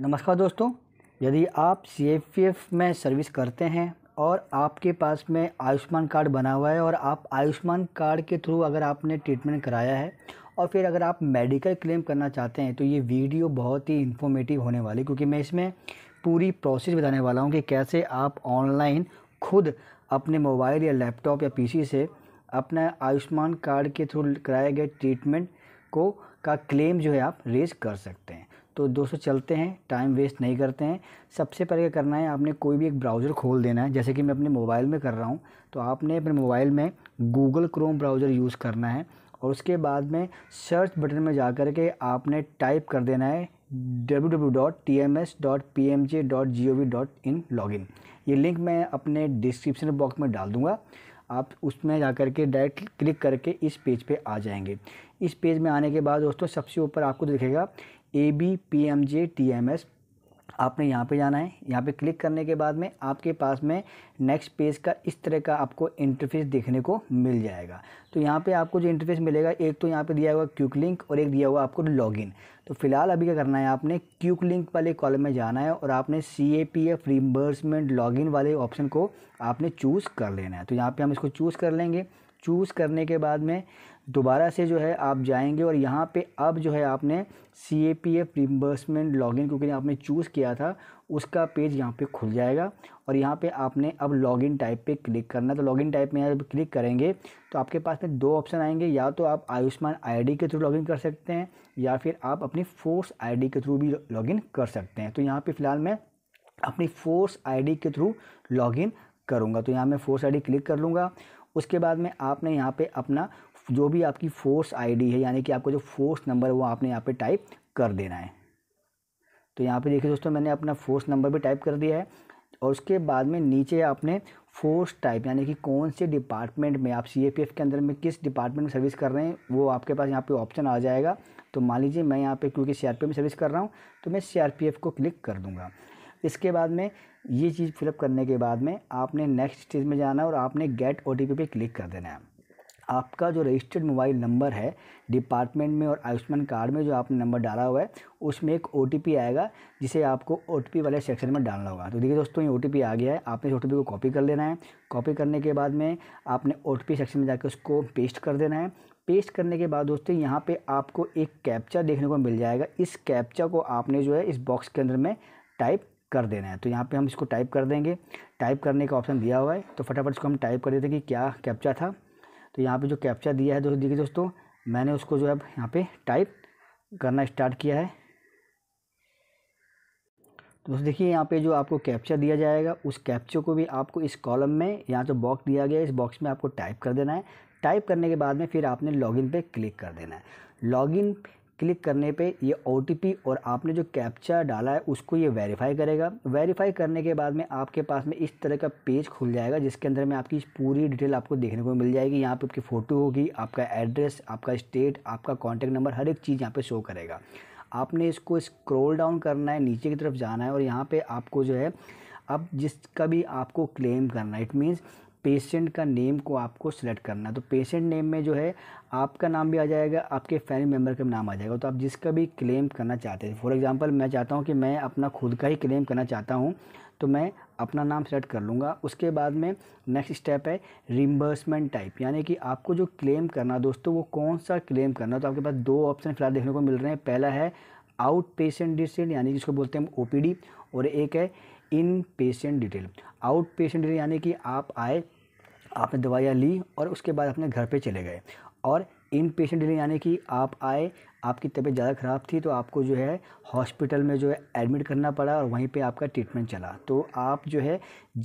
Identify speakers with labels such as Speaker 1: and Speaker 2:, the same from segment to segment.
Speaker 1: नमस्कार दोस्तों यदि आप सी में सर्विस करते हैं और आपके पास में आयुष्मान कार्ड बना हुआ है और आप आयुष्मान कार्ड के थ्रू अगर आपने ट्रीटमेंट कराया है और फिर अगर आप मेडिकल क्लेम करना चाहते हैं तो ये वीडियो बहुत ही इन्फॉर्मेटिव होने वाली क्योंकि मैं इसमें पूरी प्रोसेस बताने वाला हूँ कि कैसे आप ऑनलाइन खुद अपने मोबाइल या लैपटॉप या पी से अपना आयुष्मान कार्ड के थ्रू कराए गए ट्रीटमेंट को का क्लेम जो है आप रेज कर सकते हैं तो दोस्तों चलते हैं टाइम वेस्ट नहीं करते हैं सबसे पहले क्या करना है आपने कोई भी एक ब्राउज़र खोल देना है जैसे कि मैं अपने मोबाइल में कर रहा हूँ तो आपने अपने मोबाइल में गूगल क्रोम ब्राउज़र यूज़ करना है और उसके बाद में सर्च बटन में जा कर के आपने टाइप कर देना है www.tms.pmj.gov.in login ये लिंक मैं अपने डिस्क्रिप्शन बॉक्स में डाल दूंगा आप उसमें जा कर के डायरेक्ट क्लिक करके इस पेज पे आ जाएंगे इस पेज में आने के बाद दोस्तों सबसे ऊपर आपको दिखेगा A B P M J T M S आपने यहाँ पे जाना है यहाँ पे क्लिक करने के बाद में आपके पास में नेक्स्ट पेज का इस तरह का आपको इंटरफेस देखने को मिल जाएगा तो यहाँ पे आपको जो इंटरफेस मिलेगा एक तो यहाँ पे दिया हुआ क्यूक लिंक और एक दिया हुआ आपको लॉगिन तो फिलहाल अभी क्या करना है आपने क्यूक लिंक वाले कॉलम में जाना है और आपने C A P F reimbursement login वाले ऑप्शन को आपने चूज़ कर लेना है तो यहाँ पर हम इसको चूज़ कर लेंगे चूज़ करने के बाद में दोबारा से जो है आप जाएंगे और यहाँ पे अब जो है आपने C A P F reimbursement login क्योंकि आपने चूज़ किया था उसका पेज यहाँ पे खुल जाएगा और यहाँ पे आपने अब लॉगिन टाइप पे क्लिक करना तो लॉगिन टाइप में जब क्लिक करेंगे तो आपके पास में दो ऑप्शन आएंगे या तो आप आयुष्मान आईडी के थ्रू लॉगिन कर सकते हैं या फिर आप अपनी फोर्स आईडी के थ्रू भी लॉगिन कर सकते हैं तो यहाँ पर फ़िलहाल मैं अपनी फोर्स आईडी के थ्रू लॉगिन करूँगा तो यहाँ मैं फोर्स आईडी क्लिक कर लूँगा उसके बाद में आपने यहाँ पे अपना जो भी आपकी फोर्स आईडी है यानी कि आपका जो फोर्स नंबर वो आपने यहाँ पे टाइप कर देना है तो यहाँ पे देखिए दोस्तों मैंने अपना फोर्स नंबर भी टाइप कर दिया है और उसके बाद में नीचे आपने फोर्स टाइप यानी कि कौन से डिपार्टमेंट में आप सी के अंदर में किस डिपार्टमेंट में सर्विस कर रहे हैं वो आपके पास यहाँ पे ऑप्शन आ जाएगा तो मान लीजिए मैं यहाँ पे क्योंकि सी में सर्विस कर रहा हूँ तो मैं सी को क्लिक कर दूँगा इसके बाद में ये चीज़ फिलअप करने के बाद में आपने नेक्स्ट स्टेज में जाना है और आपने गेट ओ पे क्लिक कर देना है आपका जो रजिस्टर्ड मोबाइल नंबर है डिपार्टमेंट में और आयुष्मान कार्ड में जो आपने नंबर डाला हुआ है उसमें एक ओ आएगा जिसे आपको ओ वाले सेक्शन में डालना होगा तो देखिए दोस्तों ये ओ आ गया है आपने इस ओ को कॉपी कर लेना है कॉपी करने के बाद में आपने ओ सेक्शन में जाकर उसको पेस्ट कर देना है पेस्ट करने के बाद दोस्तों यहाँ पर आपको एक कैप्चा देखने को मिल जाएगा इस कैप्चा को आपने जो है इस बॉक्स के अंदर में टाइप कर देना है तो यहाँ पे हम इसको टाइप कर देंगे टाइप करने का ऑप्शन दिया हुआ है तो फटाफट इसको हम टाइप कर देते हैं कि क्या कैप्चा था तो यहाँ पे जो कैप्चा दिया है दोस्तों देखिए दोस्तों मैंने उसको जो है यहाँ पे टाइप करना स्टार्ट किया है तो दोस्तों देखिए यहाँ पे जो आपको कैप्चा दिया जाएगा उस कैप्चर को भी आपको इस कॉलम में यहाँ जो बॉक्स दिया गया है इस बॉक्स में आपको टाइप कर देना है टाइप करने के बाद में फिर आपने लॉगिन पे क्लिक कर देना है लॉगिन क्लिक करने पे ये ओ और आपने जो कैप्चा डाला है उसको ये वेरीफाई करेगा वेरीफाई करने के बाद में आपके पास में इस तरह का पेज खुल जाएगा जिसके अंदर में आपकी पूरी डिटेल आपको देखने को मिल जाएगी यहाँ पे आपकी फ़ोटो होगी आपका एड्रेस आपका स्टेट आपका कॉन्टैक्ट नंबर हर एक चीज़ यहाँ पर शो करेगा आपने इसको स्क्रोल डाउन करना है नीचे की तरफ जाना है और यहाँ पर आपको जो है अब जिसका भी आपको क्लेम करना है इट मीन्स पेशेंट का नेम को आपको सेलेक्ट करना है तो पेशेंट नेम में जो है आपका नाम भी आ जाएगा आपके फैमिली मेम्बर का नाम आ जाएगा तो आप जिसका भी क्लेम करना चाहते हैं फॉर एग्ज़ाम्पल मैं चाहता हूँ कि मैं अपना खुद का ही क्लेम करना चाहता हूँ तो मैं अपना नाम सेलेक्ट कर लूँगा उसके बाद में नेक्स्ट स्टेप है रिम्बर्समेंट टाइप यानी कि आपको जो क्लेम करना दोस्तों वो कौन सा क्लेम करना तो आपके पास दो ऑप्शन फिलहाल देखने को मिल रहे हैं पहला है आउट पेशेंट डिटेल यानी कि जिसको बोलते हैं हम ओपीडी और एक है inpatient detail outpatient detail यानी कि आप आए आपने दवाइयाँ ली और उसके बाद अपने घर पर चले गए और इन पेशेंट डिले यानी कि आप आए आपकी तबीयत ज़्यादा ख़राब थी तो आपको जो है हॉस्पिटल में जो है एडमिट करना पड़ा और वहीं पे आपका ट्रीटमेंट चला तो आप जो है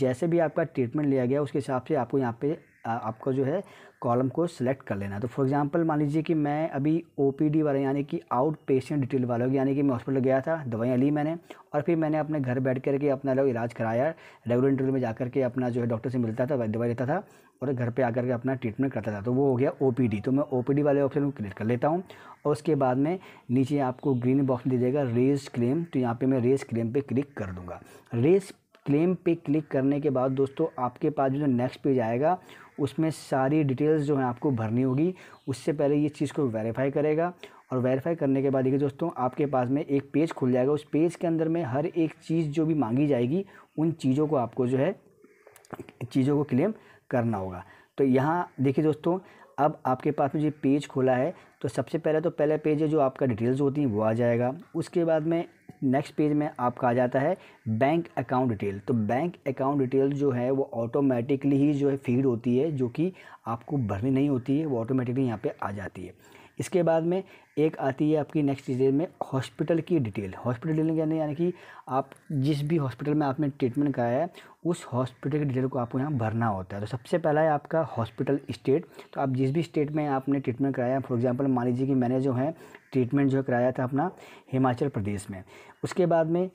Speaker 1: जैसे भी आपका ट्रीटमेंट लिया गया उसके हिसाब से आपको यहाँ पे आपको जो है कॉलम को सिलेक्ट कर लेना है तो फॉर एग्जांपल मान लीजिए कि मैं अभी ओपीडी वाला यानी कि आउट पेशेंट डिटेल वाला यानी कि मैं हॉस्पिटल गया था दवाइयाँ ली मैंने और फिर मैंने अपने घर बैठ कर के अपना लोग इलाज कराया रेगुलर इंटरव्यू में जा करके के अपना जो है डॉक्टर से मिलता था दवाई लेता था और घर पर आकर के अपना ट्रीटमेंट करता था तो वो हो गया ओ तो मैं ओ वाले ऑप्शन को क्लिक कर लेता हूँ और उसके बाद में नीचे आपको ग्रीन बॉक्स दे देगा रेस क्लेम तो यहाँ पर मैं रेस क्लेम पर क्लिक कर दूँगा रेस क्लेम पे क्लिक करने के बाद दोस्तों आपके पास जो नेक्स्ट पेज आएगा उसमें सारी डिटेल्स जो है आपको भरनी होगी उससे पहले ये चीज़ को वेरीफाई करेगा और वेरीफाई करने के बाद देखिए दोस्तों आपके पास में एक पेज खुल जाएगा उस पेज के अंदर में हर एक चीज़ जो भी मांगी जाएगी उन चीज़ों को आपको जो है चीज़ों को क्लेम करना होगा तो यहाँ देखिए दोस्तों अब आपके पास में जो पेज खोला है तो सबसे पहले तो पहला पेज है जो आपका डिटेल्स होती हैं वो आ जाएगा उसके बाद में नेक्स्ट पेज में आपका आ जाता है बैंक अकाउंट डिटेल तो बैंक अकाउंट डिटेल जो है वो ऑटोमेटिकली ही जो है फीड होती है जो कि आपको भरनी नहीं होती है वो ऑटोमेटिकली यहाँ पे आ जाती है इसके बाद में एक आती है आपकी नेक्स्ट चीज़ में हॉस्पिटल की डिटेल हॉस्पिटल डिटेल यानी यानी कि आप जिस भी हॉस्पिटल में आपने ट्रीटमेंट कराया है उस हॉस्पिटल की डिटेल को आपको यहाँ भरना होता है तो सबसे पहला है आपका हॉस्पिटल स्टेट तो आप जिस भी स्टेट में आपने ट्रीटमेंट कराया फॉर एग्ज़ाम्पल मान लीजिए कि मैंने जो है ट्रीटमेंट जो कराया था अपना हिमाचल प्रदेश में उसके बाद में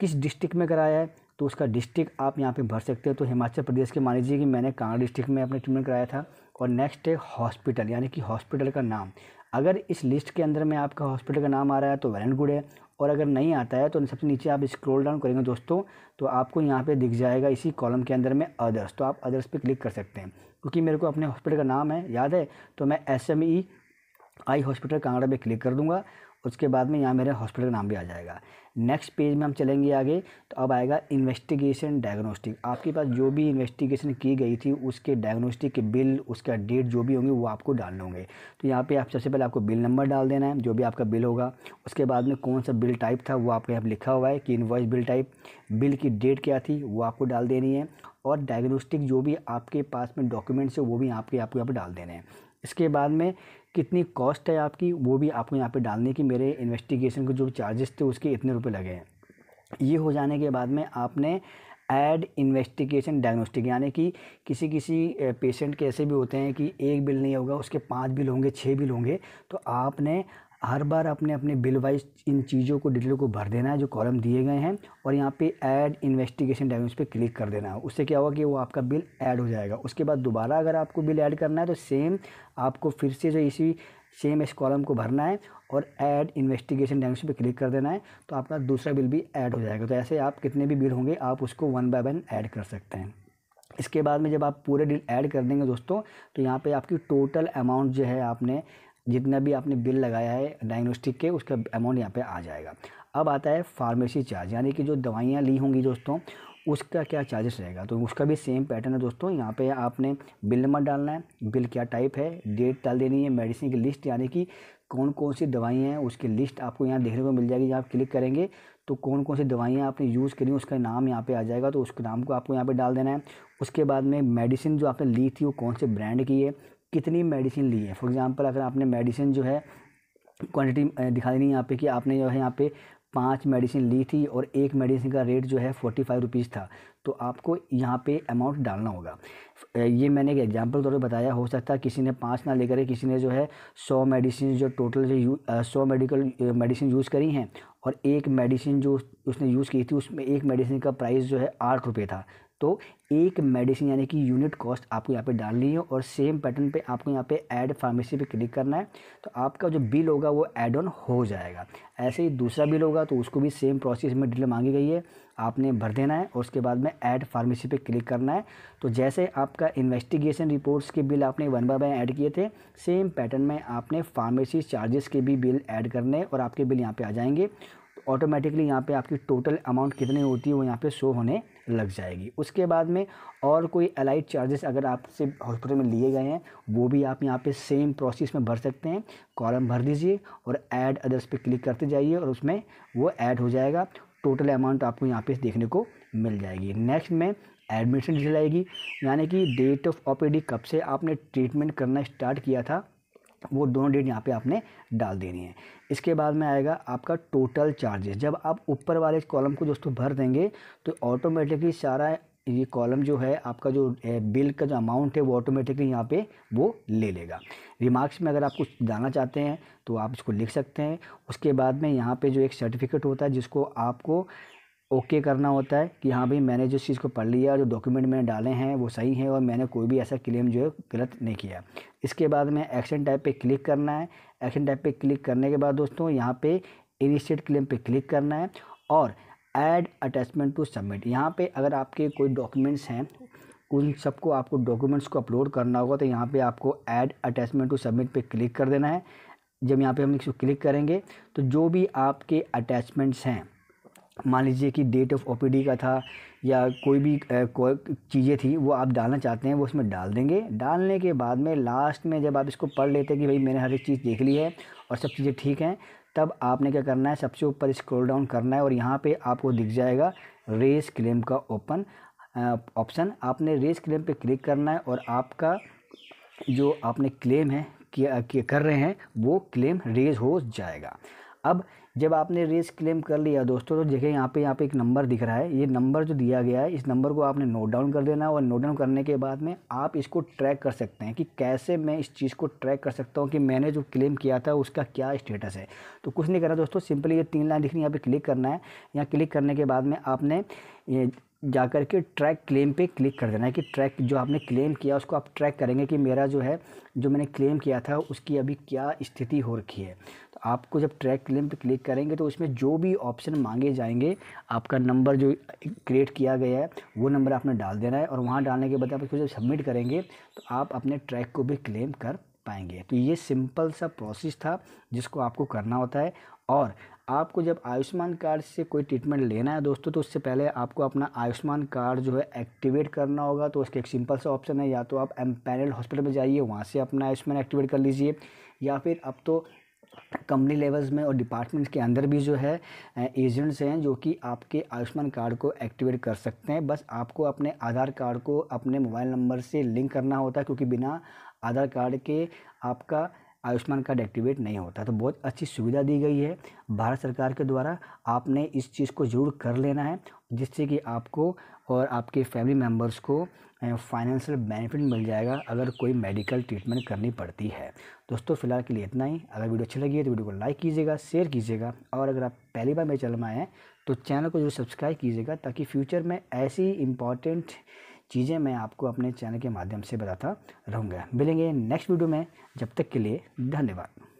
Speaker 1: किस डिस्ट्रिक्ट में कराया है तो उसका डिस्ट्रिक्ट आप यहाँ पे भर सकते हो तो हिमाचल प्रदेश के मान लीजिए कि मैंने कांगड़ा डिस्ट्रिक्ट में अपने ट्रीटमेंट कराया था और नेक्स्ट है हॉस्पिटल यानी कि हॉस्पिटल का नाम अगर इस लिस्ट के अंदर में आपका हॉस्पिटल का नाम आ रहा है तो वेल एंड गुड है और अगर नहीं आता है तो सबसे नीचे आप स्क्रॉल डाउन करेंगे दोस्तों तो आपको यहाँ पे दिख जाएगा इसी कॉलम के अंदर में अदर्स तो आप अदर्स पे क्लिक कर सकते हैं क्योंकि मेरे को अपने हॉस्पिटल का नाम है याद है तो मैं S M E I hospital Kangra पर क्लिक कर दूँगा उसके बाद में यहाँ मेरे हॉस्पिटल का नाम भी आ जाएगा नेक्स्ट पेज में हम चलेंगे आगे तो अब आएगा इन्वेस्टिगेशन डायग्नोस्टिक आपके पास जो भी इन्वेस्टिगेशन की गई थी उसके डायग्नोस्टिक के बिल उसका डेट जो भी होंगे वो आपको डालने होंगे तो यहाँ पे आप सबसे पहले आपको बिल नंबर डाल देना है जो भी आपका बिल होगा उसके बाद में कौन सा बिल टाइप था वो आपके यहाँ लिखा हुआ है कि इन्वॉइस बिल टाइप बिल की डेट क्या थी वो आपको डाल देनी है और डायग्नोस्टिक जो भी आपके पास में डॉक्यूमेंट्स है वो भी आपके आपको यहाँ पर डाल देने हैं इसके बाद में कितनी कॉस्ट है आपकी वो भी आपको यहाँ पे डालने की मेरे इन्वेस्टिगेशन के जो चार्जेस थे उसके इतने रुपए लगे हैं ये हो जाने के बाद में आपने एड इन्वेस्टिगेशन डायग्नोस्टिक यानी कि किसी किसी पेशेंट के ऐसे भी होते हैं कि एक बिल नहीं होगा उसके पांच बिल होंगे छः बिल होंगे तो आपने हर बार अपने अपने बिल वाइज इन चीज़ों को डिटेल को भर देना है जो कॉलम दिए गए हैं और यहाँ पे ऐड इन्वेस्टिगेशन डायमेंस पे क्लिक कर देना है उससे क्या होगा कि वो आपका बिल ऐड हो जाएगा उसके बाद दोबारा अगर आपको बिल ऐड करना है तो सेम आपको फिर से जो इसी सेम इस कॉलम को भरना है और ऐड इन्वेस्टिगेशन डायमेंशन पर क्लिक कर देना है तो आपका दूसरा बिल भी ऐड हो जाएगा तो ऐसे आप कितने भी बिल होंगे आप उसको वन बाय वन ऐड कर सकते हैं इसके बाद में जब आप पूरे डिल ऐड कर देंगे दोस्तों तो यहाँ पे आपकी टोटल अमाउंट जो है आपने जितना भी आपने बिल लगाया है डायग्नोस्टिक के उसका अमाउंट यहाँ पे आ जाएगा अब आता है फार्मेसी चार्ज यानी कि जो दवाइयाँ ली होंगी दोस्तों उसका क्या चार्जेस रहेगा तो उसका भी सेम पैटर्न है दोस्तों यहाँ पे आपने बिल नंबर डालना है बिल क्या टाइप है डेट डाल देनी है मेडिसिन की लिस्ट यानी कि कौन कौन सी दवाइयाँ हैं उसकी लिस्ट आपको यहाँ देखने को मिल जाएगी जब आप क्लिक करेंगे तो कौन कौन सी दवाइयाँ आपने यूज़ करी उसका नाम यहाँ पे आ जाएगा तो उसके नाम को आपको यहाँ पे डाल देना है उसके बाद में मेडिसिन जो आपने ली थी वो कौन से ब्रांड की है कितनी मेडिसिन ली है फॉर एग्ज़ाम्पल अगर आपने मेडिसिन जो है क्वांटिटी दिखा देनी है यहाँ पे कि आपने जो है यहाँ पे पाँच मेडिसिन ली थी और एक मेडिसिन का रेट जो है फोर्टी फाइव रुपीज़ था तो आपको यहाँ पे अमाउंट डालना होगा ये मैंने एक एग्जांपल तौर पर बताया हो सकता है किसी ने पाँच ना लेकर किसी ने जो है सौ मेडिसिन जो टोटल जो यू सौ मेडिकल मेडिसिन यूज़ करी हैं और एक मेडिसिन जो उसने यूज़ की थी उसमें एक मेडिसिन का प्राइस जो है आठ रुपये था तो एक मेडिसिन यानी कि यूनिट कॉस्ट आपको यहाँ पे डालनी है और सेम पैटर्न पे आपको यहाँ पे ऐड फार्मेसी पे क्लिक करना है तो आपका जो बिल होगा वो ऐड ऑन हो जाएगा ऐसे ही दूसरा बिल होगा तो उसको भी सेम प्रोसेस में डिटेल मांगी गई है आपने भर देना है और उसके बाद में ऐड फार्मेसी पे क्लिक करना है तो जैसे आपका इन्वेस्टिगेशन रिपोर्ट्स के बिल आपने वन बाय वन ऐड किए थे सेम पैटर्न में आपने फार्मेसी चार्जेस के भी बिल ऐड करने और आपके बिल यहाँ पर आ जाएंगे ऑटोमेटिकली यहाँ पे आपकी टोटल अमाउंट कितनी होती है वो यहाँ पे शो होने लग जाएगी उसके बाद में और कोई अलाइड चार्जेस अगर आपसे हॉस्पिटल में लिए गए हैं वो भी आप यहाँ पे सेम प्रोसेस में भर सकते हैं कॉलम भर दीजिए और ऐड अदर्स पे क्लिक करते जाइए और उसमें वो ऐड हो जाएगा टोटल अमाउंट आपको यहाँ पे देखने को मिल जाएगी नेक्स्ट में एडमिशन डिटेल आएगी यानी कि डेट ऑफ ऑपरेडी कब से आपने ट्रीटमेंट करना स्टार्ट किया था वो दोनों डेट यहाँ पे आपने डाल देनी है इसके बाद में आएगा आपका टोटल चार्जेस जब आप ऊपर वाले कॉलम को दोस्तों भर देंगे तो ऑटोमेटिकली सारा ये कॉलम जो है आपका जो बिल का जो अमाउंट है वो ऑटोमेटिकली यहाँ पे वो ले लेगा रिमार्क्स में अगर आप कुछ जाना चाहते हैं तो आप इसको लिख सकते हैं उसके बाद में यहाँ पे जो एक सर्टिफिकेट होता है जिसको आपको ओके करना होता है कि हाँ भाई मैंने जिस चीज़ को पढ़ लिया जो डॉक्यूमेंट मैंने डाले हैं वो सही हैं और मैंने कोई भी ऐसा क्लेम जो है गलत नहीं किया इसके बाद में एक्शन टाइप पे क्लिक करना है एक्शन टाइप पे क्लिक करने के बाद दोस्तों यहाँ पे इनिशिएट क्लेम पे क्लिक करना है और ऐड अटैचमेंट टू सबमिट यहाँ पर अगर आपके कोई डॉक्यूमेंट्स हैं उन सबको आपको डॉक्यूमेंट्स को अपलोड करना होगा तो यहाँ पर आपको एड अटैचमेंट टू सबमिट पर क्लिक कर देना है जब यहाँ पर हम इसको क्लिक करेंगे तो जो भी आपके अटैचमेंट्स हैं मान लीजिए कि डेट ऑफ ओपीडी का था या कोई भी चीज़ें थी वो आप डालना चाहते हैं वो उसमें डाल देंगे डालने के बाद में लास्ट में जब आप इसको पढ़ लेते हैं कि भाई मैंने हर एक चीज़ देख ली है और सब चीज़ें ठीक हैं तब आपने क्या करना है सबसे ऊपर स्क्रॉल डाउन करना है और यहाँ पे आपको दिख जाएगा रेस क्लेम का ओपन ऑप्शन आपने रेस क्लेम पे क्लिक करना है और आपका जो आपने क्लेम है किया कर रहे हैं वो क्लेम रेज हो जाएगा अब जब आपने रेस क्लेम कर लिया दोस्तों तो देखिए यहाँ पे यहाँ पे एक नंबर दिख रहा है ये नंबर जो दिया गया है इस नंबर को आपने नोट डाउन कर देना और नोट डाउन करने के बाद में आप इसको ट्रैक कर सकते हैं कि कैसे मैं इस चीज़ को ट्रैक कर सकता हूँ कि मैंने जो क्लेम किया था उसका क्या स्टेटस है तो कुछ नहीं करना दोस्तों सिंपली ये तीन लाइन दिख रही है यहाँ पर क्लिक करना है यहाँ क्लिक करने के बाद में आपने ये जा करके के ट्रैक क्लेम पे क्लिक कर देना है कि ट्रैक जो आपने क्लेम किया उसको आप ट्रैक करेंगे कि मेरा जो है जो मैंने क्लेम किया था उसकी अभी क्या स्थिति हो रखी है आपको जब ट्रैक क्लेम पर क्लिक करेंगे तो उसमें जो भी ऑप्शन मांगे जाएंगे आपका नंबर जो क्रिएट किया गया है वो नंबर आपने डाल देना है और वहाँ डालने के बाद आप उसको जब सबमिट करेंगे तो आप अपने ट्रैक को भी क्लेम कर पाएंगे तो ये सिंपल सा प्रोसेस था जिसको आपको करना होता है और आपको जब आयुष्मान कार्ड से कोई ट्रीटमेंट लेना है दोस्तों तो उससे पहले आपको अपना आयुष्मान कार्ड जो है एक्टिवेट करना होगा तो उसके एक सिंपल सा ऑप्शन है या तो आप एम पैनल हॉस्पिटल में जाइए वहाँ से अपना आयुष्मान एक्टिवेट कर लीजिए या फिर अब तो कंपनी लेवल्स में और डिपार्टमेंट्स के अंदर भी जो है एजेंट्स हैं जो कि आपके आयुष्मान कार्ड को एक्टिवेट कर सकते हैं बस आपको अपने आधार कार्ड को अपने मोबाइल नंबर से लिंक करना होता है क्योंकि बिना आधार कार्ड के आपका आयुष्मान कार्ड एक्टिवेट नहीं होता तो बहुत अच्छी सुविधा दी गई है भारत सरकार के द्वारा आपने इस चीज़ को जरूर कर लेना है जिससे कि आपको और आपके फैमिली मेम्बर्स को फाइनेंशियल बेनिफिट मिल जाएगा अगर कोई मेडिकल ट्रीटमेंट करनी पड़ती है दोस्तों फिलहाल के लिए इतना ही अगर वीडियो अच्छी लगी है तो वीडियो को लाइक कीजिएगा शेयर कीजिएगा और अगर आप पहली बार मेरे चैनल में आए हैं तो चैनल को जरूर सब्सक्राइब कीजिएगा ताकि फ्यूचर में ऐसी इंपॉर्टेंट चीज़ें मैं आपको अपने चैनल के माध्यम से बताता रहूँगा मिलेंगे नेक्स्ट वीडियो में जब तक के लिए धन्यवाद